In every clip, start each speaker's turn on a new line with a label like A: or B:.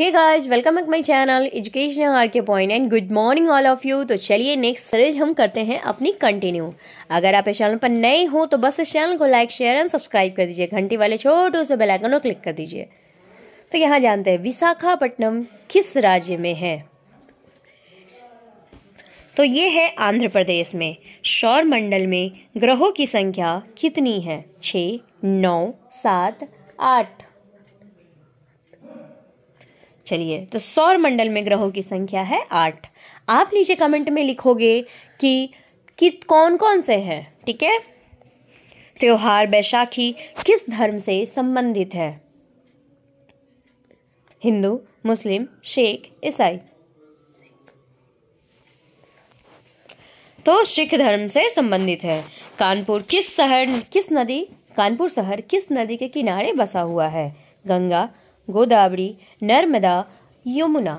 A: hey guys welcome back my channel education R K point and good morning all of you तो चलिए next series हम करते हैं अपनी कंटिन्यू अगर आप इस चैनल पर नए हो तो बस इस चैनल को लाइक शेयर एंड सब्सक्राइब कर दीजिए घंटी वाले छोटे से बेल आइकन को क्लिक कर दीजिए तो यहाँ जानते हैं विशाखापट्टनम किस राज्य में है तो ये है आंध्र प्रदेश में सौर मंडल में ग्रहों की संख्या कितनी है छ नौ सात आठ चलिए तो सौर मंडल में ग्रहों की संख्या है आठ आप नीचे कमेंट में लिखोगे कि, कि कौन कौन से हैं ठीक है त्योहार बैशाखी किस धर्म से संबंधित है हिंदू मुस्लिम शेख ईसाई तो सिख धर्म से संबंधित है कानपुर किस शहर किस नदी कानपुर शहर किस नदी के किनारे बसा हुआ है गंगा गोदावरी नर्मदा यमुना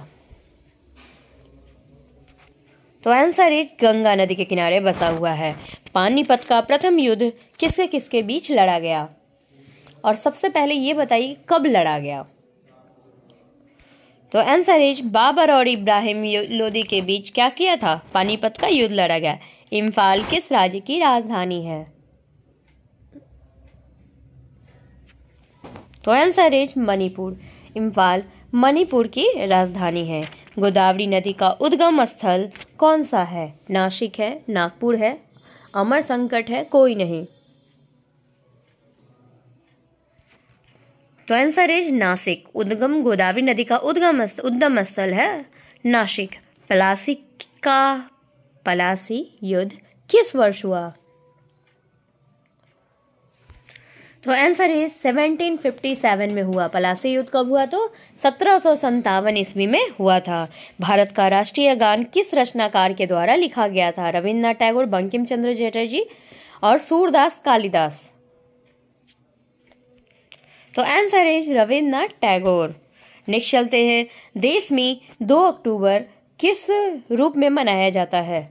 A: तो आंसर इज गंगा नदी के किनारे बसा हुआ है पानीपत का प्रथम युद्ध किसके किसके बीच लड़ा गया और सबसे पहले ये बताइए कब लड़ा गया तो आंसर इज बाबर और इब्राहिम लोदी के बीच क्या किया था पानीपत का युद्ध लड़ा गया इम्फाल किस राज्य की राजधानी है तो आंसर इज मणिपुर इम्फाल मणिपुर की राजधानी है गोदावरी नदी का उद्गम स्थल कौन सा है नासिक है नागपुर है अमर संकट है कोई नहीं तो आंसर इज नासिक उद्गम गोदावरी नदी का उद्गम उद्गम स्थल है नासिक प्लासिक का पलासी युद्ध किस वर्ष हुआ तो आंसर है 1757 में हुआ पलासी युद्ध कब हुआ तो सत्रह ईस्वी में हुआ था भारत का राष्ट्रीय गान किस रचनाकार के द्वारा लिखा गया था रविन्द्रनाथ टैगोर बंकिम चंद्र चटर्जी और सूरदास कालिदास तो आंसर है रविन्द्रनाथ टैगोर नेक्स्ट चलते हैं देश में 2 अक्टूबर किस रूप में मनाया जाता है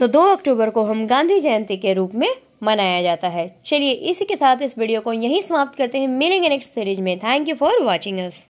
A: तो 2 अक्टूबर को हम गांधी जयंती के रूप में मनाया जाता है चलिए इसी के साथ इस वीडियो को यहीं समाप्त करते हैं मिलेंगे नेक्स्ट सीरीज में thank you for watching us